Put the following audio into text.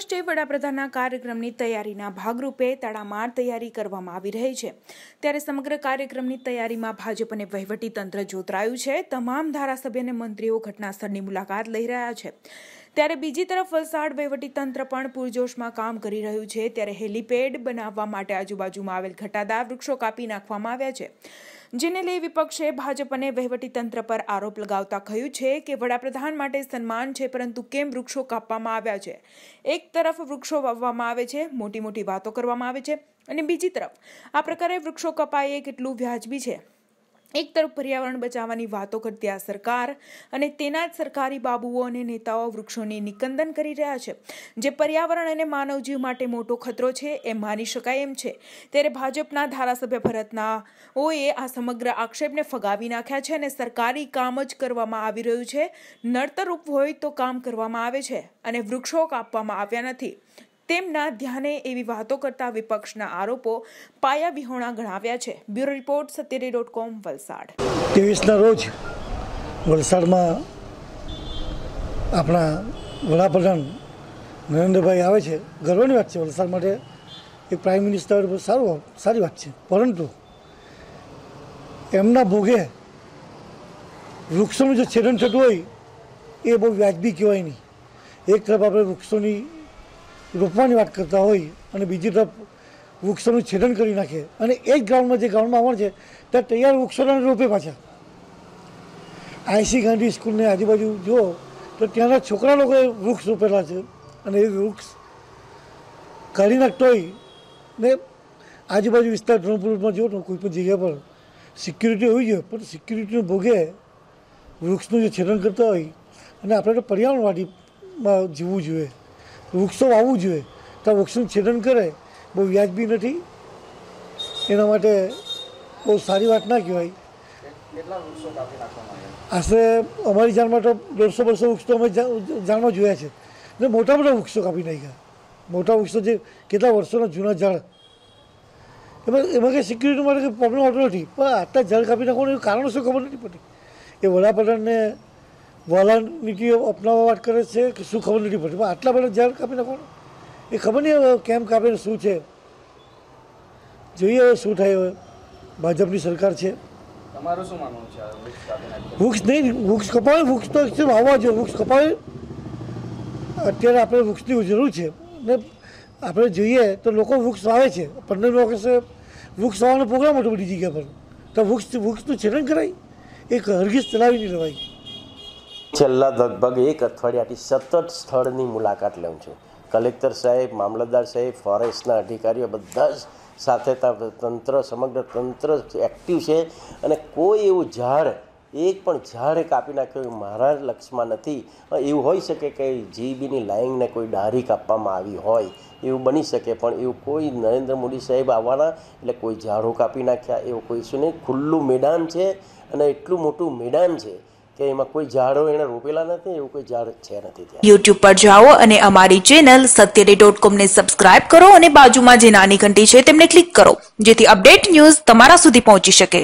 ઓગસ્ટે વડાપ્રધાનના કાર્યક્રમની તૈયારીના ભાગરૂપે તડામાર તૈયારી કરવામાં આવી રહી છે ત્યારે સમગ્ર કાર્યક્રમની તૈયારીમાં ભાજપ અને તંત્ર જોતરાયું છે તમામ ધારાસભ્ય અને મંત્રીઓ ઘટનાસ્થળની મુલાકાત લઈ રહ્યા છે ત્યારે બીજી તરફ વલસાડ તંત્ર પણ પૂરજોશમાં કામ કરી રહ્યું છે ત્યારે હેલીપેડ બનાવવા માટે આજુબાજુમાં આવેલ ઘટાદાર વૃક્ષો કાપી નાખવામાં આવ્યા છે જેને લઈ વિપક્ષે ભાજપ અને વહીવટીતંત્ર પર આરોપ લગાવતા કહ્યું છે કે વડાપ્રધાન માટે સન્માન છે પરંતુ કેમ વૃક્ષો કાપવામાં આવ્યા છે એક તરફ વૃક્ષો વાવવામાં આવે છે મોટી મોટી વાતો કરવામાં આવે છે અને બીજી તરફ આ પ્રકારે વૃક્ષો કપાય એ કેટલું વ્યાજબી છે એક તરફ પર્યાવરણ બચાવવાની વાતો કરતી આ સરકાર અને તેના જ સરકારી બાબુઓ અને નેતાઓ વૃક્ષોની નિકંદન કરી રહ્યા છે જે પર્યાવરણ અને માનવજીવ માટે મોટો ખતરો છે એમ માની શકાય એમ છે ત્યારે ભાજપના ધારાસભ્ય ભરતનાઓએ આ સમગ્ર આક્ષેપને ફગાવી નાખ્યા છે અને સરકારી કામ જ કરવામાં આવી રહ્યું છે નડતરૂપ હોય તો કામ કરવામાં આવે છે અને વૃક્ષો કાપવામાં આવ્યા નથી તેમના ધ્યાને એવી વાતો કરતા વિપક્ષના આરોપો પાયા વિહોણા ગણાવ્યા છે bureau report સત્યરી dot com Valsad ત્રેવીસના રોજ વલસાડમાં આપણા વડાપ્રધાન નરેન્દ્રભાઈ આવે છે ગર્વની વાત છે વલસાડ માટે એ પ્રાઇમ મિનિસ્ટર સારું સારી વાત છે પરંતુ એમના ભોગે વૃક્ષોનું જે છેદન થતું હોય એ બહુ વ્યાજબી કહેવાય નહીં એક તરફ આપણે વૃક્ષોની રોપવાની વાત કરતા હોય અને બીજી તરફ વૃક્ષોનું છેદન કરી નાખે અને એ જ ગ્રાઉન્ડમાં જે ગ્રાઉન્ડમાં આવવાનું છે ત્યાં તૈયાર વૃક્ષોને રોપે પાછા આઈસી ગાંધી સ્કૂલની આજુબાજુ જુઓ તો ત્યાંના છોકરા લોકોએ વૃક્ષ રોપેલા છે અને એ વૃક્ષ કાઢી હોય ને આજુબાજુ વિસ્તાર ધરમપુરમાં જુઓ તો કોઈ પણ જગ્યા પર સિક્યુરિટી હોવી જોઈએ પણ સિક્યુરિટીનો ભોગે વૃક્ષનું જે છેદન કરતા હોય અને આપણે તો પર્યાવરણવાદીમાં જીવવું જોઈએ વૃક્ષો વાવવું જોઈએ તો વૃક્ષનું છેદન કરે બહુ વ્યાજબી નથી એના માટે બહુ સારી વાત ના કહેવાય આશરે અમારી જાણમાં તો દોઢસો બસો વૃક્ષ તો અમે જાણમાં જોયા છે ને મોટા મોટા વૃક્ષો કાપી નાખ્યા મોટા વૃક્ષો જે કેટલા વર્ષોના જૂના ઝાડ એમાં એમાં કંઈ સિક્યુરિટી માટે કંઈ પ્રોબ્લેમ હોતો નથી પણ આટલા ઝાડ કાપી નાખવાનું એનું કારણ શું ખબર નથી પડતી એ વડાપ્રધાનને વલણ નીતિઓ અપનાવવા વાત કરે છે કે શું ખબર નથી પડતી આટલા બધા ઝાડ કાપી નાખવાનું એ ખબર નહીં કેમ કાપીને શું છે જોઈએ હવે શું થાય હવે ભાજપની સરકાર છે વૃક્ષ નહીં વૃક્ષ કપાવે વૃક્ષ તો એકચુઅલ વાવવા જોઈએ વૃક્ષ કપાવે અત્યારે આપણે વૃક્ષની જરૂર છે ને આપણે જોઈએ તો લોકો વૃક્ષ વાવે છે પંદરમી ઓગસ્ટે વૃક્ષ વાવવાનો પ્રોગ્રામ હતો બધી જગ્યા પર તો વૃક્ષ વૃક્ષનું છેદન કરાય એક હરગીજ ચલાવી નહીં લેવાય છેલ્લા લગભગ એક અઠવાડિયાથી સતત સ્થળની મુલાકાત લઉં છું કલેક્ટર સાહેબ મામલતદાર સાહેબ ફોરેસ્ટના અધિકારીઓ બધા જ સાથે તંત્ર સમગ્ર તંત્ર એક્ટિવ છે અને કોઈ એવું ઝાડ એક પણ ઝાડે કાપી નાખ્યો મારા લક્ષમાં નથી એવું હોઈ શકે કે જીબીની લાઈનને કોઈ ડારી કાપવામાં આવી હોય એવું બની શકે પણ એવું કોઈ નરેન્દ્ર મોદી સાહેબ આવવાના એટલે કોઈ ઝાડો કાપી નાખ્યા એવું કોઈ શું નહીં ખુલ્લું મેદાન છે અને એટલું મોટું મેદાન છે કે એમાં કોઈ ઝાડો એને રોપેલા નથી એવું કોઈ ઝાડ છે નથી યુટ્યુબ પર જાઓ અને અમારી ચેનલ સત્યરે ડોટ કોમને સબસ્ક્રાઇબ કરો અને બાજુમાં જે નાની ઘંટી છે તેમને ક્લિક કરો જેથી અપડેટ ન્યૂઝ તમારા સુધી પહોંચી શકે